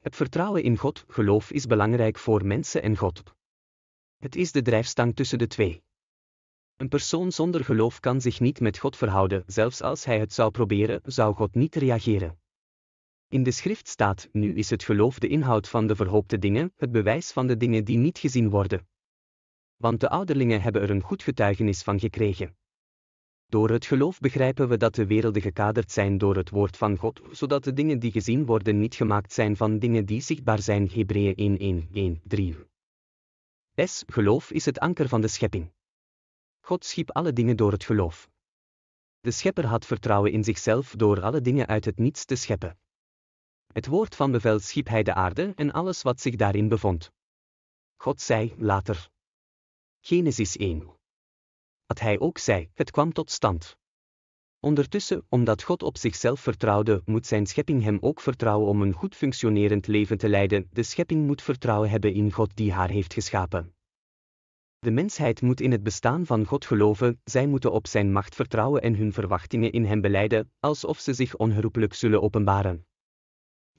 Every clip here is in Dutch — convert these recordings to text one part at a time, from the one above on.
Het vertrouwen in God, geloof is belangrijk voor mensen en God. Het is de drijfstang tussen de twee. Een persoon zonder geloof kan zich niet met God verhouden, zelfs als hij het zou proberen, zou God niet reageren. In de schrift staat, nu is het geloof de inhoud van de verhoopte dingen, het bewijs van de dingen die niet gezien worden. Want de ouderlingen hebben er een goed getuigenis van gekregen. Door het geloof begrijpen we dat de werelden gekaderd zijn door het woord van God, zodat de dingen die gezien worden niet gemaakt zijn van dingen die zichtbaar zijn. Hebreeën 1, 3. S. Geloof is het anker van de schepping. God schiep alle dingen door het geloof. De schepper had vertrouwen in zichzelf door alle dingen uit het niets te scheppen. Het woord van bevel schiep hij de aarde en alles wat zich daarin bevond. God zei later. Genesis 1 wat hij ook zei, het kwam tot stand. Ondertussen, omdat God op zichzelf vertrouwde, moet zijn schepping hem ook vertrouwen om een goed functionerend leven te leiden. De schepping moet vertrouwen hebben in God die haar heeft geschapen. De mensheid moet in het bestaan van God geloven, zij moeten op zijn macht vertrouwen en hun verwachtingen in hem beleiden, alsof ze zich onherroepelijk zullen openbaren.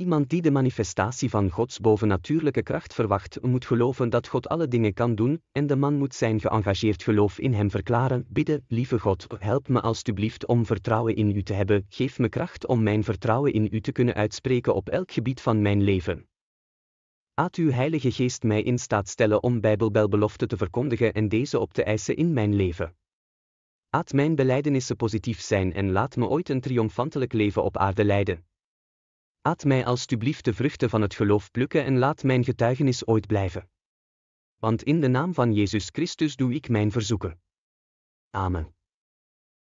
Iemand die de manifestatie van Gods bovennatuurlijke kracht verwacht, moet geloven dat God alle dingen kan doen, en de man moet zijn geëngageerd geloof in hem verklaren, bidden, lieve God, help me alstublieft om vertrouwen in u te hebben, geef me kracht om mijn vertrouwen in u te kunnen uitspreken op elk gebied van mijn leven. Laat uw Heilige Geest mij in staat stellen om Bijbelbelbeloften te verkondigen en deze op te eisen in mijn leven. Laat mijn belijdenissen positief zijn en laat me ooit een triomfantelijk leven op aarde leiden. Aat mij alstublieft de vruchten van het geloof plukken en laat mijn getuigenis ooit blijven. Want in de naam van Jezus Christus doe ik mijn verzoeken. Amen.